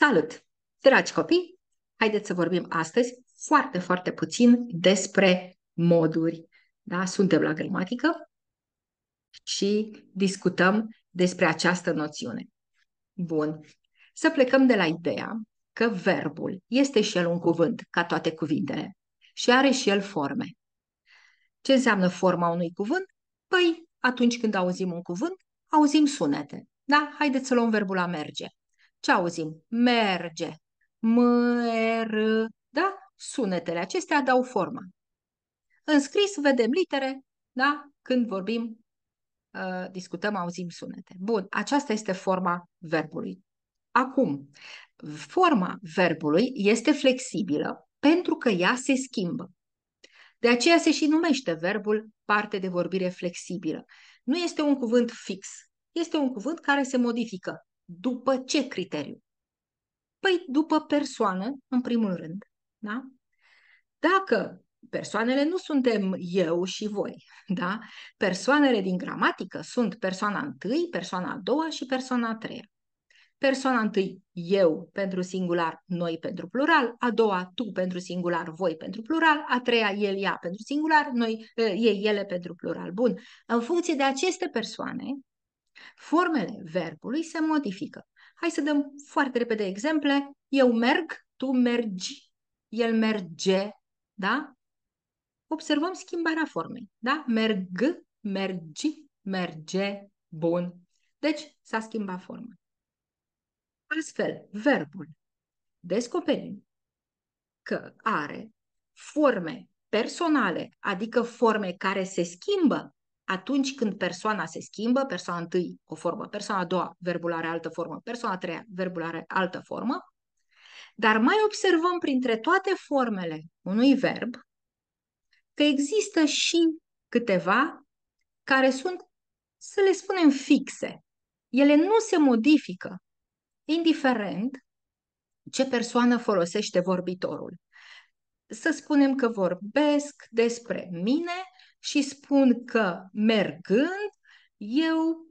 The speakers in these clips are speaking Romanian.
Salut! Dragi copii, haideți să vorbim astăzi foarte, foarte puțin despre moduri. Da? Suntem la gramatică și discutăm despre această noțiune. Bun. Să plecăm de la ideea că verbul este și el un cuvânt, ca toate cuvintele, și are și el forme. Ce înseamnă forma unui cuvânt? Păi, atunci când auzim un cuvânt, auzim sunete. Da? Haideți să luăm verbul a merge ce auzim? Merge. M, R, da? Sunetele acestea dau forma. În scris vedem litere, da? Când vorbim, ă, discutăm, auzim sunete. Bun, aceasta este forma verbului. Acum, forma verbului este flexibilă pentru că ea se schimbă. De aceea se și numește verbul parte de vorbire flexibilă. Nu este un cuvânt fix, este un cuvânt care se modifică. După ce criteriu? Păi după persoană, în primul rând. Da? Dacă persoanele nu suntem eu și voi, da? Persoanele din gramatică sunt persoana întâi, persoana a doua și persoana a treia. Persoana întâi, eu pentru singular, noi pentru plural, a doua, tu pentru singular, voi pentru plural, a treia, el, ea pentru singular, noi, eh, ei, ele pentru plural. Bun, în funcție de aceste persoane, Formele verbului se modifică. Hai să dăm foarte repede exemple. Eu merg, tu mergi, el merge, da? Observăm schimbarea formei, da? Merg, mergi, merge, bun. Deci s-a schimbat forma. Astfel, verbul descoperim că are forme personale, adică forme care se schimbă atunci când persoana se schimbă, persoana întâi o formă, persoana a doua verbul are altă formă, persoana a treia verbul are altă formă, dar mai observăm printre toate formele unui verb că există și câteva care sunt, să le spunem, fixe. Ele nu se modifică, indiferent ce persoană folosește vorbitorul. Să spunem că vorbesc despre mine, și spun că mergând eu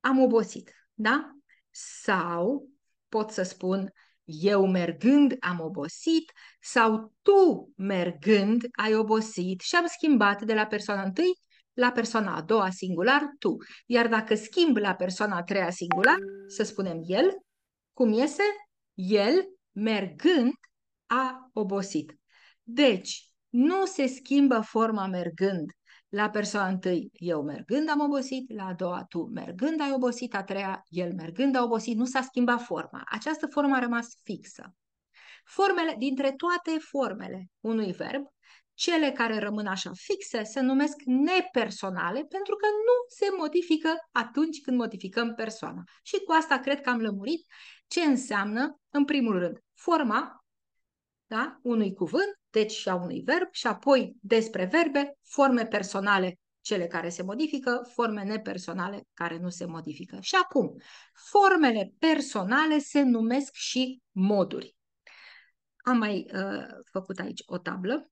am obosit, da? Sau pot să spun eu mergând am obosit sau tu mergând ai obosit și am schimbat de la persoana întâi la persoana a doua singular, tu. Iar dacă schimb la persoana a treia singular, să spunem el, cum iese? El mergând a obosit. Deci, nu se schimbă forma mergând, la persoana întâi, eu mergând am obosit, la a doua, tu mergând ai obosit, a treia, el mergând a obosit, nu s-a schimbat forma. Această formă a rămas fixă. Formele, dintre toate formele unui verb, cele care rămân așa fixe se numesc nepersonale pentru că nu se modifică atunci când modificăm persoana. Și cu asta cred că am lămurit ce înseamnă, în primul rând, forma da? unui cuvânt, deci și a unui verb, și apoi despre verbe, forme personale cele care se modifică, forme nepersonale care nu se modifică. Și acum, formele personale se numesc și moduri. Am mai uh, făcut aici o tablă.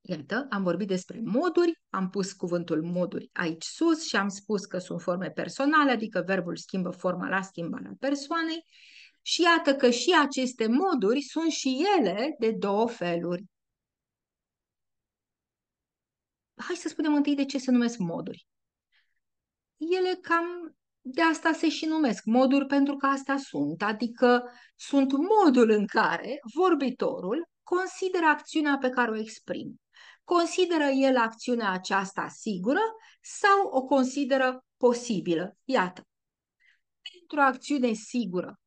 Iată, am vorbit despre moduri, am pus cuvântul moduri aici sus și am spus că sunt forme personale, adică verbul schimbă forma la schimbarea persoanei. Uh, și iată că și aceste moduri sunt și ele de două feluri. Hai să spunem întâi de ce se numesc moduri. Ele cam de asta se și numesc moduri pentru că asta sunt, adică sunt modul în care vorbitorul consideră acțiunea pe care o exprimă. Consideră el acțiunea aceasta sigură sau o consideră posibilă? Iată. Pentru o acțiune sigură,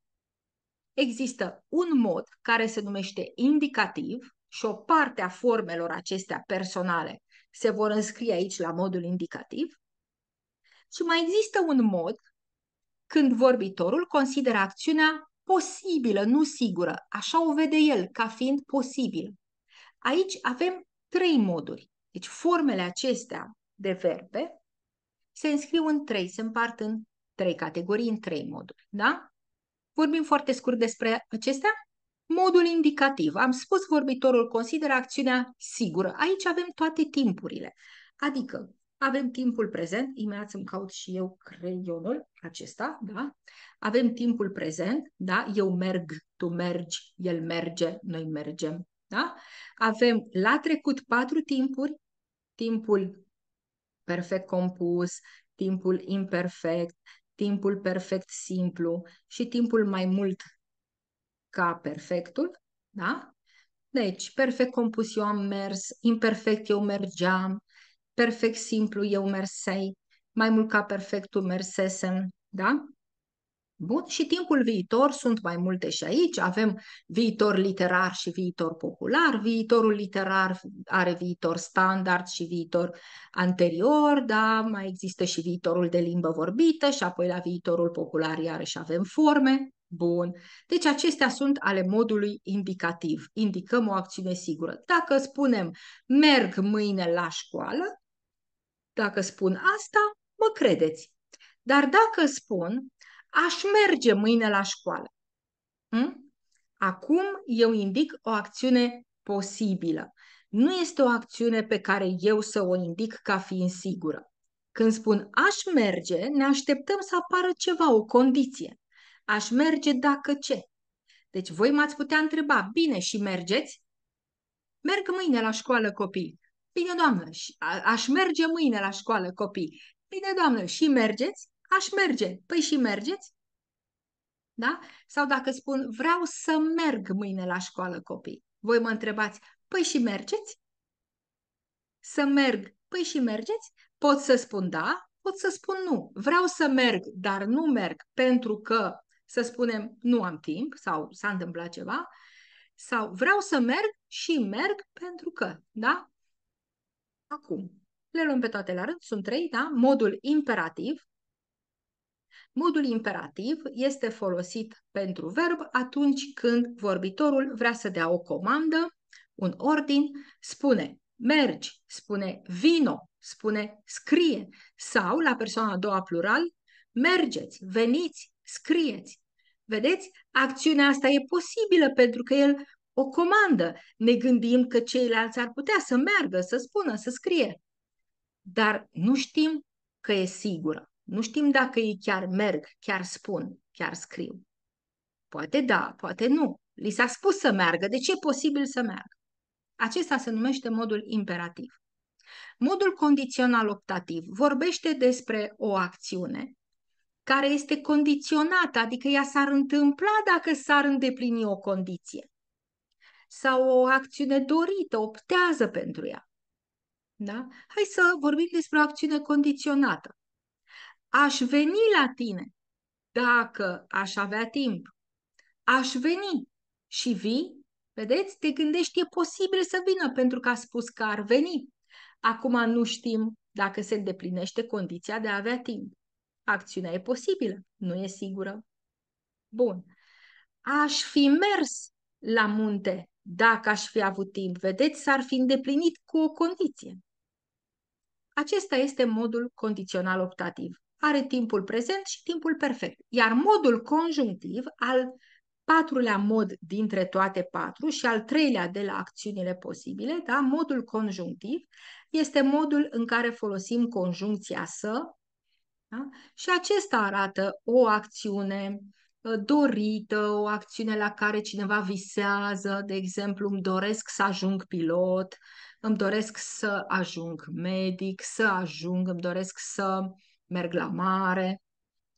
Există un mod care se numește indicativ și o parte a formelor acestea personale se vor înscrie aici la modul indicativ. Și mai există un mod când vorbitorul consideră acțiunea posibilă, nu sigură, așa o vede el ca fiind posibil. Aici avem trei moduri. Deci formele acestea de verbe se înscriu în trei, se împart în trei categorii, în trei moduri. Da? Vorbim foarte scurt despre acestea. Modul indicativ. Am spus, vorbitorul consideră acțiunea sigură. Aici avem toate timpurile. Adică avem timpul prezent, imediat îmi caut și eu creionul acesta, da? Avem timpul prezent, da? Eu merg, tu mergi, el merge, noi mergem, da? Avem la trecut patru timpuri, timpul perfect compus, timpul imperfect, timpul perfect simplu și timpul mai mult ca perfectul, da? Deci, perfect compus eu am mers, imperfect eu mergeam, perfect simplu eu mersei, mai mult ca perfectul mersesem, da? Bun? Și timpul viitor sunt mai multe și aici. Avem viitor literar și viitor popular. Viitorul literar are viitor standard și viitor anterior, da? mai există și viitorul de limbă vorbită și apoi la viitorul popular iarăși avem forme. Bun. Deci acestea sunt ale modului indicativ. Indicăm o acțiune sigură. Dacă spunem merg mâine la școală, dacă spun asta, mă credeți. Dar dacă spun aș merge mâine la școală. Hm? Acum eu indic o acțiune posibilă. Nu este o acțiune pe care eu să o indic ca fiind sigură. Când spun aș merge, ne așteptăm să apară ceva, o condiție. Aș merge dacă ce? Deci voi m-ați putea întreba, bine, și mergeți? Merg mâine la școală copii. Bine, doamnă, aș merge mâine la școală copii. Bine, doamnă, și mergeți? aș merge. Păi și mergeți? Da? Sau dacă spun, vreau să merg mâine la școală, copii. Voi mă întrebați, păi și mergeți? Să merg, păi și mergeți? Pot să spun da, pot să spun nu. Vreau să merg, dar nu merg pentru că, să spunem, nu am timp sau s-a întâmplat ceva. Sau vreau să merg și merg pentru că, da? Acum, le luăm pe toate la rând, sunt trei, da? Modul imperativ, Modul imperativ este folosit pentru verb atunci când vorbitorul vrea să dea o comandă, un ordin, spune mergi, spune vino, spune scrie sau, la persoana a doua plural, mergeți, veniți, scrieți. Vedeți? Acțiunea asta e posibilă pentru că el o comandă. Ne gândim că ceilalți ar putea să meargă, să spună, să scrie. Dar nu știm că e sigură. Nu știm dacă ei chiar merg, chiar spun, chiar scriu. Poate da, poate nu. Li s-a spus să meargă, De deci e posibil să meargă. Acesta se numește modul imperativ. Modul condițional optativ vorbește despre o acțiune care este condiționată, adică ea s-ar întâmpla dacă s-ar îndeplini o condiție. Sau o acțiune dorită, optează pentru ea. Da? Hai să vorbim despre o acțiune condiționată. Aș veni la tine dacă aș avea timp. Aș veni și vii, vedeți, te gândești, e posibil să vină pentru că a spus că ar veni. Acum nu știm dacă se îndeplinește condiția de a avea timp. Acțiunea e posibilă, nu e sigură. Bun. Aș fi mers la munte dacă aș fi avut timp. Vedeți, s-ar fi îndeplinit cu o condiție. Acesta este modul condițional optativ are timpul prezent și timpul perfect. Iar modul conjunctiv, al patrulea mod dintre toate patru și al treilea de la acțiunile posibile, da? modul conjunctiv, este modul în care folosim conjuncția să da? și acesta arată o acțiune uh, dorită, o acțiune la care cineva visează, de exemplu, îmi doresc să ajung pilot, îmi doresc să ajung medic, să ajung, îmi doresc să merg la mare.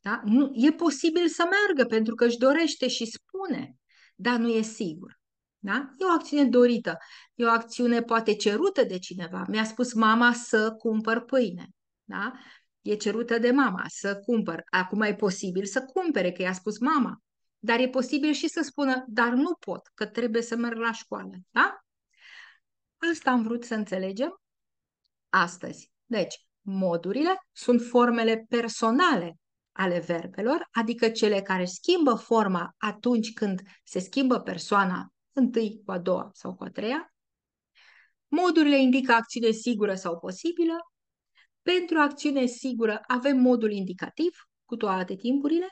Da? Nu, e posibil să meargă pentru că își dorește și spune, dar nu e sigur. Da? E o acțiune dorită, e o acțiune poate cerută de cineva. Mi-a spus mama să cumpăr pâine. Da? E cerută de mama să cumpăr. Acum e posibil să cumpere, că i-a spus mama. Dar e posibil și să spună, dar nu pot, că trebuie să merg la școală. Da? Asta am vrut să înțelegem astăzi. Deci, modurile sunt formele personale ale verbelor, adică cele care schimbă forma atunci când se schimbă persoana întâi cu a doua sau cu a treia. Modurile indică acțiune sigură sau posibilă. Pentru acțiune sigură avem modul indicativ cu toate timpurile.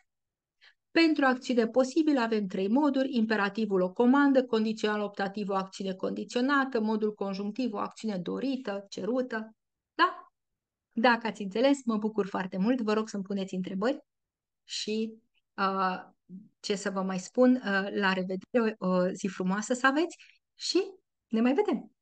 Pentru acțiune posibilă avem trei moduri, imperativul o comandă, condițional optativ o acțiune condiționată, modul conjunctiv o acțiune dorită, cerută. Da? Dacă ați înțeles, mă bucur foarte mult, vă rog să-mi puneți întrebări și uh, ce să vă mai spun, uh, la revedere, o zi frumoasă să aveți și ne mai vedem!